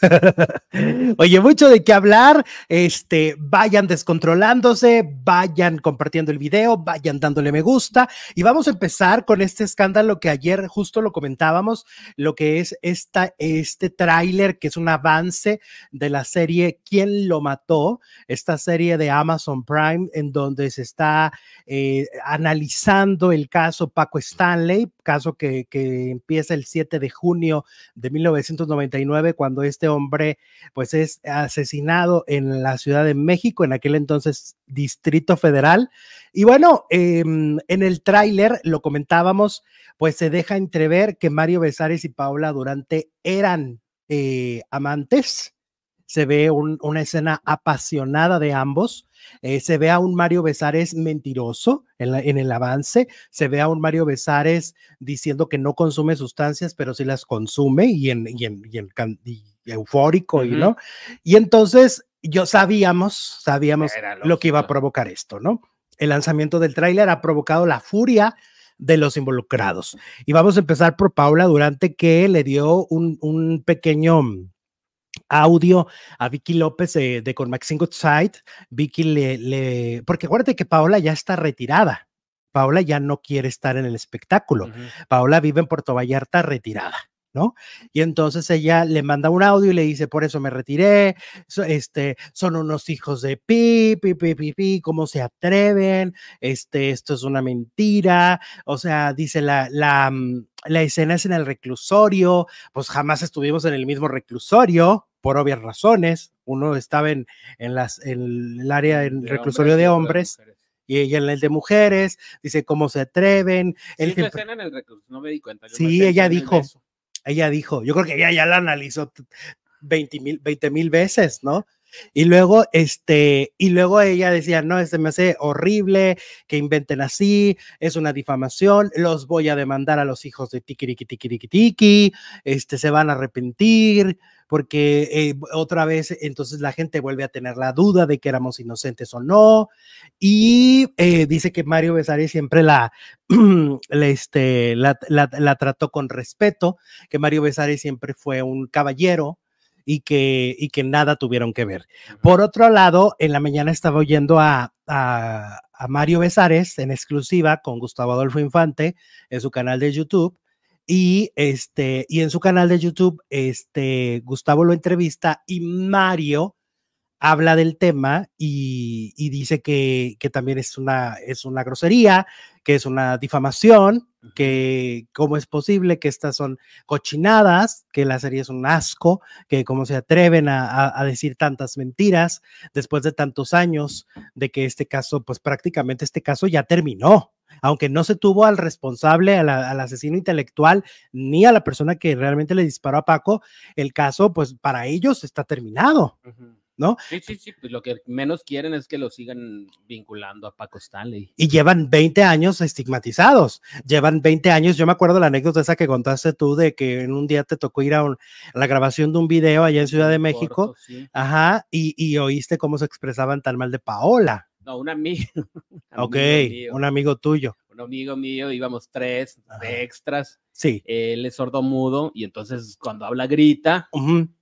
Oye, mucho de qué hablar. Este, vayan descontrolándose, vayan compartiendo el video, vayan dándole me gusta y vamos a empezar con este escándalo que ayer justo lo comentábamos, lo que es esta, este tráiler que es un avance de la serie ¿Quién lo mató? Esta serie de Amazon Prime en donde se está eh, analizando el caso Paco Stanley, caso que, que empieza el 7 de junio de 1999 cuando este este hombre pues es asesinado en la Ciudad de México, en aquel entonces Distrito Federal. Y bueno, em, en el tráiler, lo comentábamos, pues se deja entrever que Mario Besares y Paula Durante eran eh, amantes se ve una escena apasionada de ambos, eh, se ve a un Mario Besares mentiroso en, el avance, se ve a un Mario Besares diciendo que no consume sustancias, pero sí las consume y, en, eufórico, y, ¿no? Y entonces yo sabíamos, sabíamos lo que iba a provocar esto, ¿no? El lanzamiento del tráiler ha provocado la furia de los involucrados. Y vamos a empezar por Paula Durante, que le dio un, un pequeño audio a Vicky López de, Con Maxine Goodside. Vicky le, porque acuérdate que Paola ya está retirada. Paola ya no quiere estar en el espectáculo. Paola vive en Puerto Vallarta retirada. ¿no? Y entonces ella le manda un audio y le dice, por eso me retiré, este, son unos hijos de pi, pi, pi, pi, pi, cómo se atreven, este, esto es una mentira, o sea, dice la, la, mm, la escena es en el reclusorio, pues jamás estuvimos en el mismo reclusorio, por obvias razones. Uno estaba en, en, las, en el área del reclusorio de hombres. y ella en el de mujeres, dice cómo se atreven. Él sí, en el no me cuenta. sí, ella dijo, ella dijo, yo creo que ella ya la analizó 20 mil, veces, ¿no? Y luego, este, y luego ella decía, no, este me hace horrible que inventen así, es una difamación, los voy a demandar a los hijos de tiki tiki tiki, este, se van a arrepentir, porque eh, otra vez entonces la gente vuelve a tener la duda de que éramos inocentes o no. Y eh, dice que Mario Besares siempre la, este, la, trató con respeto, que Mario Besares siempre fue un caballero y que, que nada tuvieron que ver. Por otro lado, en la mañana estaba oyendo a, a, Mario Besares en exclusiva con Gustavo Adolfo Infante en su canal de YouTube y, este, y en su canal de YouTube, este, Gustavo lo entrevista y Mario habla del tema y, dice que, también es una, es una grosería, que es una difamación, que cómo es posible que estas son cochinadas, que la serie es un asco, que cómo se atreven a, decir tantas mentiras después de tantos años de que este caso, pues prácticamente este caso ya terminó aunque no se tuvo al responsable, al, asesino intelectual, ni a la persona que realmente le disparó a Paco, el caso, pues para ellos está terminado. ¿no? Sí, sí, sí, pues lo que menos quieren es que lo sigan vinculando a Paco Stanley. Y llevan 20 años estigmatizados, llevan 20 años, yo me acuerdo la anécdota esa que contaste tú de que en un día te tocó ir a, la grabación de un video allá en Ciudad de México, ajá, y, oíste cómo se expresaban tan mal de Paola. No, un amigo. ok, un amigo tuyo amigo mío íbamos tres extras. Sí. Él es sordo mudo y entonces cuando habla grita.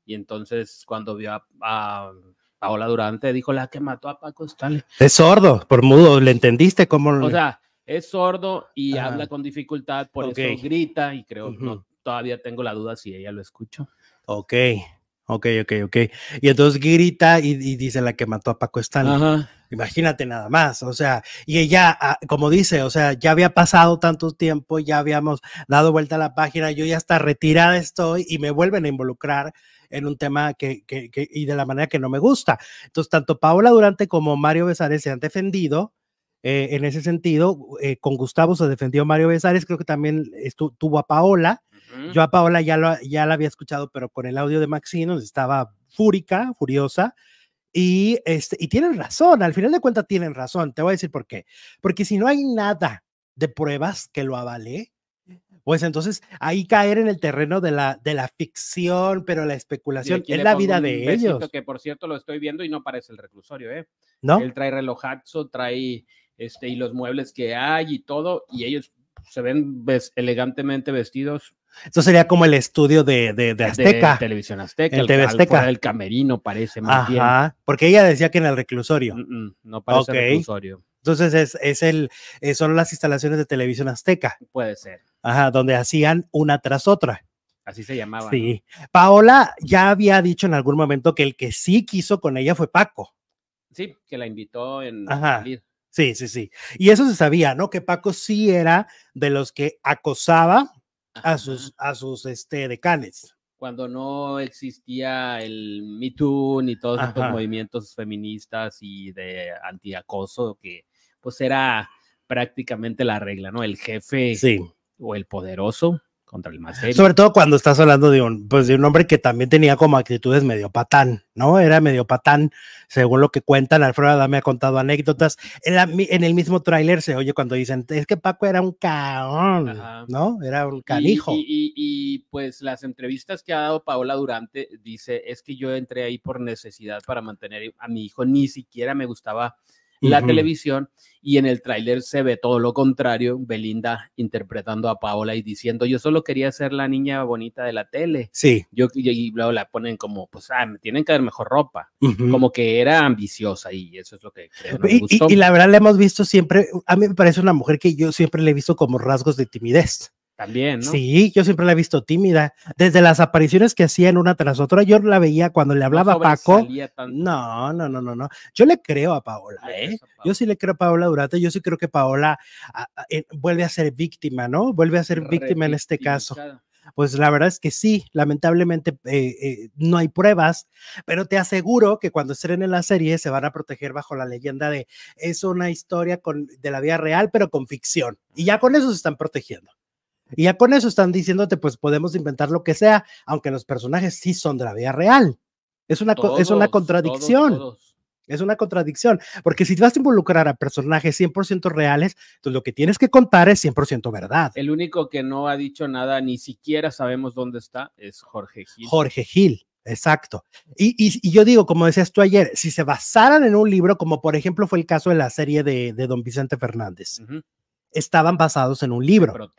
Y entonces cuando vio a, Paola Durante, dijo la que mató a Paco Stanley. Es sordo, por mudo, ¿le entendiste cómo? O sea, es sordo y habla con dificultad, por eso grita y creo, no, todavía tengo la duda si ella lo escuchó. Ok, Ok, ok, ok. Y entonces grita y, dice la que mató a Paco Stanley. Imagínate nada más, o sea, y ella, ah, como dice, o sea, ya había pasado tanto tiempo, ya habíamos dado vuelta a la página, yo ya hasta retirada estoy y me vuelven a involucrar en un tema que, que, que y de la manera que no me gusta. Entonces, tanto Paola Durante como Mario Besares se han defendido eh, en ese sentido. Eh, con Gustavo se defendió Mario Besares, creo que también tuvo a Paola. Yo a Paola ya, ya la había escuchado, pero con el audio de Maxino estaba fúrica, furiosa. Y, este, y tienen razón, al final de cuentas tienen razón. Te voy a decir por qué. Porque si no hay nada de pruebas que lo avale, pues entonces ahí caer en el terreno de la, de la ficción, pero la especulación es la vida de ellos. Que por cierto lo estoy viendo y no parece el reclusorio, ¿eh? No. Él trae relojazo, trae este, y los muebles que hay y todo, y ellos se ven elegantemente vestidos. Esto sería como el estudio de, Azteca. De televisión Azteca. El, El camerino parece más bien. porque ella decía que en el reclusorio. no parece reclusorio. Entonces es, es el, eh, son las instalaciones de televisión azteca. Puede ser. Ajá, donde hacían una tras otra. Así se llamaba. Sí. Paola ya había dicho en algún momento que el que sí quiso con ella fue Paco. Sí, que la invitó en Ajá. Sí, sí, sí. Y eso se sabía, ¿no? Que Paco sí era de los que acosaba a sus, a sus este, decanes. Cuando no existía el Me ni todos estos movimientos feministas y de antiacoso, que pues era prácticamente la regla, ¿no? El jefe o el poderoso contra el Sobre todo cuando estás hablando de un, pues de un hombre que también tenía como actitudes medio patán, ¿no? Era medio patán, según lo que cuentan. Alfredo me ha contado anécdotas. En, en el mismo tráiler se oye cuando dicen, es que Paco era un caón, ¿no? Era un canijo. Y, y, pues las entrevistas que ha dado Paola Durante dice, es que yo entré ahí por necesidad para mantener a mi hijo, ni siquiera me gustaba la televisión y en el tráiler se ve todo lo contrario, Belinda interpretando a Paola y diciendo, yo solo quería ser la niña bonita de la tele. Sí. Yo, y luego la ponen como, pues, ah, tienen que dar mejor ropa. Como que era ambiciosa y eso es lo que creo. Y, y, la verdad la hemos visto siempre, a mí me parece una mujer que yo siempre le he visto como rasgos de timidez. También, ¿no? Sí, yo siempre la he visto tímida. Desde las apariciones que hacían una tras otra, yo la veía cuando le hablaba a Paco. No, no, no, no, no. Yo le creo a Paola, ¿eh? Yo sí le creo a Paola Durante, yo sí creo que Paola ah, ah, eh, vuelve a ser víctima, ¿no? Vuelve a ser víctima en este caso. Pues la verdad es que sí, lamentablemente eh, eh, no hay pruebas, pero te aseguro que cuando estrenen la serie se van a proteger bajo la leyenda de es una historia con, de la vida real, pero con ficción. Y ya con eso se están protegiendo. Y ya con eso están diciéndote, pues podemos inventar lo que sea, aunque los personajes sí son de la vida real. Es una, es una contradicción. Es una contradicción, porque si vas a involucrar a personajes 100% reales, entonces pues, lo que tienes que contar es 100% verdad. El único que no ha dicho nada, ni siquiera sabemos dónde está, es Jorge Gil. Jorge Gil, exacto. Y, yo digo, como decías tú ayer, si se basaran en un libro, como por ejemplo fue el caso de la serie de, Don Vicente Fernández, estaban basados en un libro.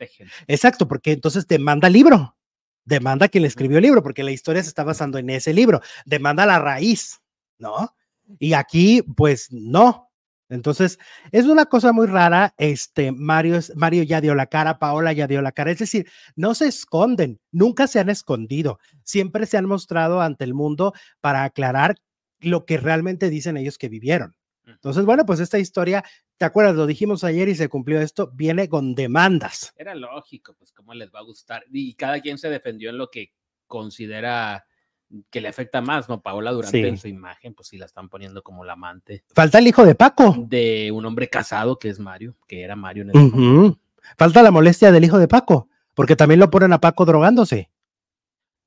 Exacto, porque entonces demanda libro, demanda que le escribió el libro, porque la historia se está basando en ese libro, demanda la raíz, ¿no? Y aquí, pues no. Entonces, es una cosa muy rara. Este Mario, Mario ya dio la cara, Paola ya dio la cara. Es decir, no se esconden, nunca se han escondido, siempre se han mostrado ante el mundo para aclarar lo que realmente dicen ellos que vivieron. Entonces, bueno, pues esta historia ¿Te acuerdas? Lo dijimos ayer y se cumplió esto. Viene con demandas. Era lógico, pues cómo les va a gustar. Y cada quien se defendió en lo que considera que le afecta más, ¿no? Paola Durante su imagen, pues sí la están poniendo como la amante. Falta el hijo de Paco. De un hombre casado que es Mario, que era Mario en el Falta la molestia del hijo de Paco, porque también lo ponen a Paco drogándose.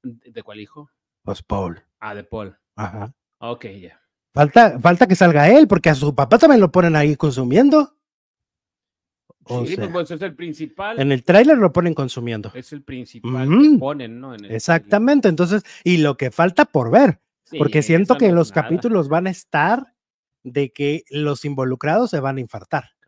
¿De cuál hijo? Pues Paul. Ah, de Paul. Ajá. Ok, ya. Falta, falta que salga él, porque a su papá también lo ponen ahí consumiendo. sí, pues es el principal. En el tráiler lo ponen consumiendo. Es el principal que ponen, ¿no? Exactamente, entonces, y lo que falta por ver, porque siento que los capítulos van a estar de que los involucrados se van a infartar.